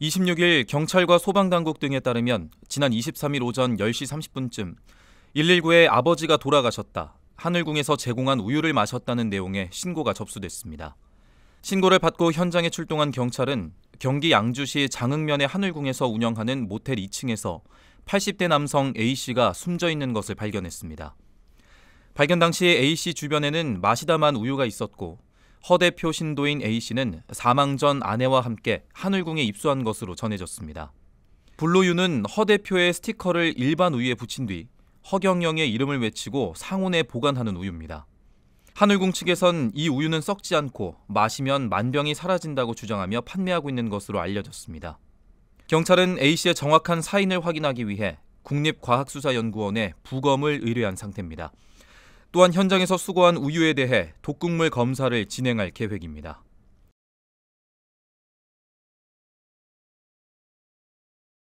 26일 경찰과 소방당국 등에 따르면 지난 23일 오전 10시 30분쯤 119에 아버지가 돌아가셨다. 하늘궁에서 제공한 우유를 마셨다는 내용의 신고가 접수됐습니다. 신고를 받고 현장에 출동한 경찰은 경기 양주시 장흥면의 하늘궁에서 운영하는 모텔 2층에서 80대 남성 A씨가 숨져 있는 것을 발견했습니다. 발견 당시 A씨 주변에는 마시다만 우유가 있었고 허대표 신도인 A씨는 사망 전 아내와 함께 하늘궁에입수한 것으로 전해졌습니다. 불로유는 허대표의 스티커를 일반 우유에 붙인 뒤 허경영의 이름을 외치고 상온에 보관하는 우유입니다. 하늘궁 측에선 이 우유는 썩지 않고 마시면 만병이 사라진다고 주장하며 판매하고 있는 것으로 알려졌습니다. 경찰은 A씨의 정확한 사인을 확인하기 위해 국립과학수사연구원에 부검을 의뢰한 상태입니다. 또한 현장에서 수거한 우유에 대해 독극물 검사를 진행할 계획입니다.